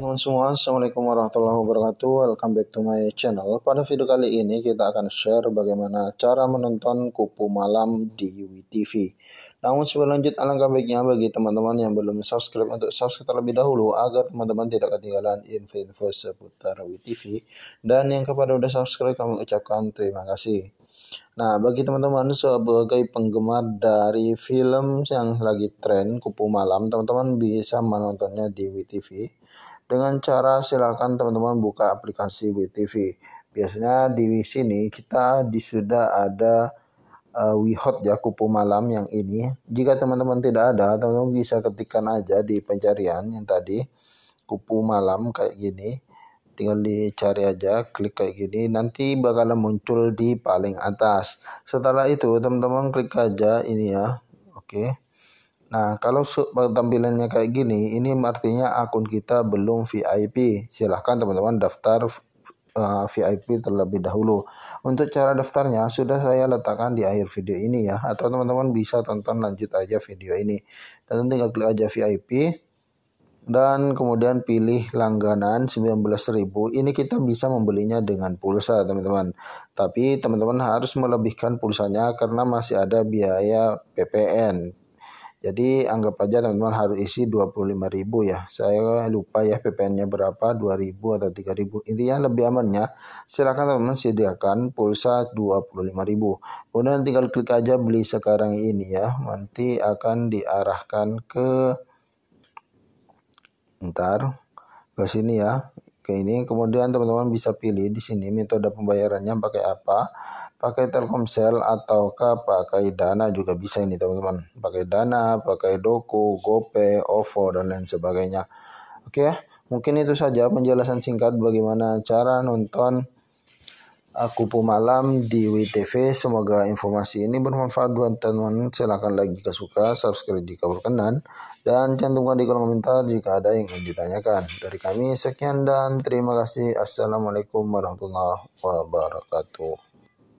teman-teman semua, Assalamualaikum warahmatullahi wabarakatuh Welcome back to my channel Pada video kali ini kita akan share bagaimana cara menonton Kupu Malam di UTV. Namun sebelum lanjut alangkah baiknya bagi teman-teman yang belum subscribe Untuk subscribe terlebih dahulu agar teman-teman tidak ketinggalan info-info seputar UTV Dan yang kepada sudah subscribe kami ucapkan terima kasih Nah, bagi teman-teman sebagai penggemar dari film yang lagi tren Kupu Malam, teman-teman bisa menontonnya di WTV. Dengan cara silakan teman-teman buka aplikasi WTV. Biasanya di sini kita di sudah ada uh, eh, WeHot ya Kupu Malam yang ini. Jika teman-teman tidak ada, teman-teman bisa ketikkan aja di pencarian yang tadi Kupu Malam kayak gini tinggal dicari aja klik kayak gini nanti bakalan muncul di paling atas setelah itu teman-teman klik aja ini ya oke okay. nah kalau tampilannya kayak gini ini artinya akun kita belum VIP silahkan teman-teman daftar uh, eh, VIP terlebih dahulu untuk cara daftarnya sudah saya letakkan di akhir video ini ya atau teman-teman bisa tonton lanjut aja video ini dan tinggal klik aja VIP dan kemudian pilih langganan 19.000 ini kita bisa membelinya dengan pulsa teman-teman tapi teman-teman harus melebihkan pulsanya karena masih ada biaya PPN jadi anggap aja teman-teman harus isi 25.000 ya saya lupa ya PPN-nya berapa 2.000 atau 3.000 intinya lebih amannya silahkan teman-teman sediakan pulsa 25.000 kemudian tinggal klik aja beli sekarang ini ya nanti akan diarahkan ke ntar ke sini ya ke ini kemudian teman-teman bisa pilih di sini metode pembayarannya pakai apa pakai Telkomsel ataukah pakai Dana juga bisa ini teman-teman pakai Dana pakai Doku GoPay OVO dan lain sebagainya oke ya, mungkin itu saja penjelasan singkat bagaimana cara nonton Aku Pemalam di WTV. Semoga informasi ini bermanfaat buat teman-teman. Silahkan like jika suka, subscribe jika berkenan, dan cantumkan di kolom komentar jika ada yang ingin ditanyakan. Dari kami, sekian dan terima kasih. Assalamualaikum warahmatullahi wabarakatuh.